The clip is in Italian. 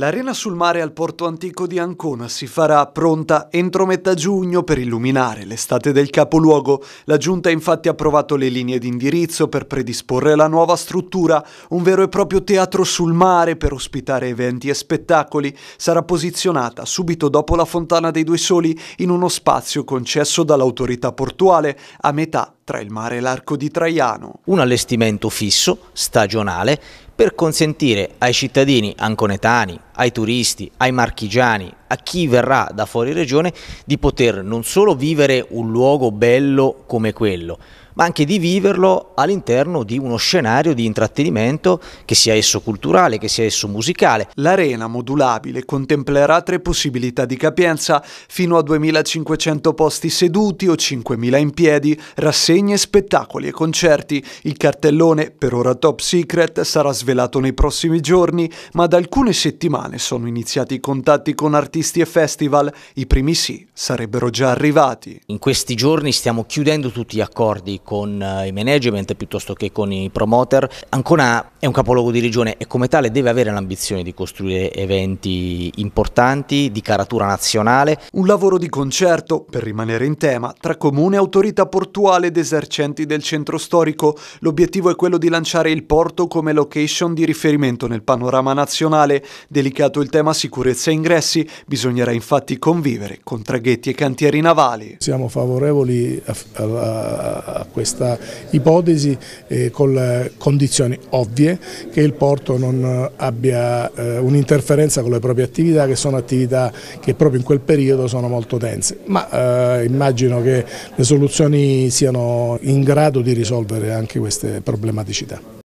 L'arena sul mare al porto antico di Ancona si farà pronta entro metà giugno per illuminare l'estate del capoluogo. La giunta ha infatti approvato le linee di indirizzo per predisporre la nuova struttura, un vero e proprio teatro sul mare per ospitare eventi e spettacoli. Sarà posizionata subito dopo la Fontana dei Due Soli in uno spazio concesso dall'autorità portuale a metà tra il mare e l'arco di Traiano. Un allestimento fisso, stagionale, per consentire ai cittadini anconetani, ai turisti, ai marchigiani a chi verrà da fuori regione di poter non solo vivere un luogo bello come quello, ma anche di viverlo all'interno di uno scenario di intrattenimento che sia esso culturale, che sia esso musicale. L'arena modulabile contemplerà tre possibilità di capienza fino a 2500 posti seduti o 5000 in piedi, rassegne, spettacoli e concerti. Il cartellone, per ora top secret, sarà svelato nei prossimi giorni, ma da alcune settimane sono iniziati i contatti con artisti artisti e festival, i primi sì sarebbero già arrivati. In questi giorni stiamo chiudendo tutti gli accordi con eh, i management piuttosto che con i promoter. Ancona è un capoluogo di regione e come tale deve avere l'ambizione di costruire eventi importanti di caratura nazionale. Un lavoro di concerto, per rimanere in tema, tra comune, autorità portuale ed esercenti del centro storico. L'obiettivo è quello di lanciare il porto come location di riferimento nel panorama nazionale. Delicato il tema sicurezza e ingressi, Bisognerà infatti convivere con traghetti e cantieri navali. Siamo favorevoli a, a, a questa ipotesi eh, con condizioni ovvie che il porto non eh, abbia eh, un'interferenza con le proprie attività che sono attività che proprio in quel periodo sono molto dense. Ma eh, immagino che le soluzioni siano in grado di risolvere anche queste problematicità.